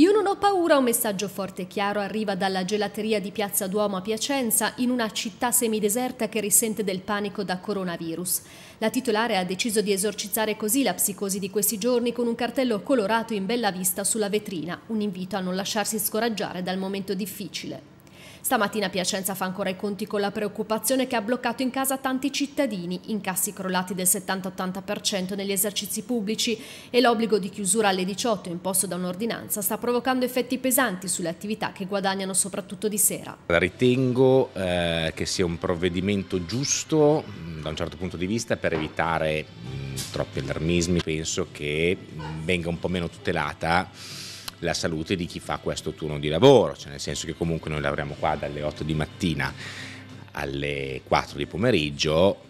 Io non ho paura, un messaggio forte e chiaro arriva dalla gelateria di Piazza Duomo a Piacenza, in una città semideserta che risente del panico da coronavirus. La titolare ha deciso di esorcizzare così la psicosi di questi giorni con un cartello colorato in bella vista sulla vetrina, un invito a non lasciarsi scoraggiare dal momento difficile. Stamattina Piacenza fa ancora i conti con la preoccupazione che ha bloccato in casa tanti cittadini, incassi crollati del 70-80% negli esercizi pubblici e l'obbligo di chiusura alle 18 imposto da un'ordinanza sta provocando effetti pesanti sulle attività che guadagnano soprattutto di sera. Ritengo eh, che sia un provvedimento giusto da un certo punto di vista per evitare mh, troppi allarmismi, penso che venga un po' meno tutelata la salute di chi fa questo turno di lavoro, cioè nel senso che comunque noi lavoriamo qua dalle 8 di mattina alle 4 di pomeriggio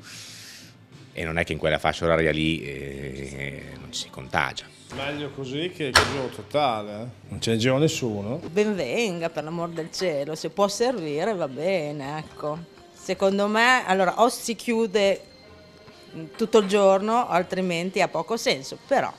e non è che in quella fascia oraria lì eh, non ci si contagia. Meglio così che il giro totale, eh? non c'è in giro nessuno. Ben venga per l'amor del cielo, se può servire va bene, ecco. Secondo me, allora, o si chiude tutto il giorno, altrimenti ha poco senso, però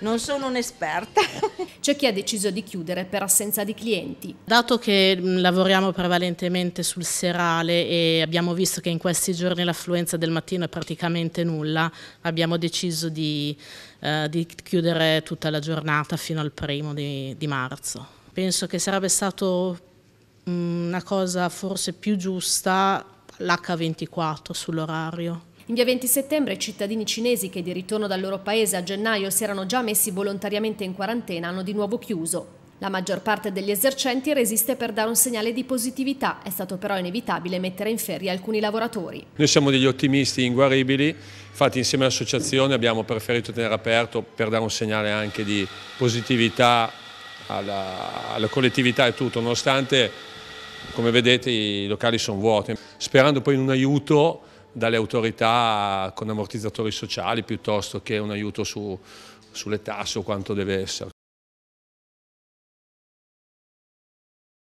non sono un'esperta. C'è chi ha deciso di chiudere per assenza di clienti. Dato che mm, lavoriamo prevalentemente sul serale e abbiamo visto che in questi giorni l'affluenza del mattino è praticamente nulla, abbiamo deciso di, eh, di chiudere tutta la giornata fino al primo di, di marzo. Penso che sarebbe stato mm, una cosa forse più giusta l'H24 sull'orario. In via 20 settembre i cittadini cinesi che di ritorno dal loro paese a gennaio si erano già messi volontariamente in quarantena hanno di nuovo chiuso. La maggior parte degli esercenti resiste per dare un segnale di positività, è stato però inevitabile mettere in ferie alcuni lavoratori. Noi siamo degli ottimisti inguaribili, infatti insieme all'associazione abbiamo preferito tenere aperto per dare un segnale anche di positività alla, alla collettività e tutto, nonostante come vedete i locali sono vuoti, sperando poi in un aiuto dalle autorità con ammortizzatori sociali piuttosto che un aiuto su, sulle tasse o quanto deve essere.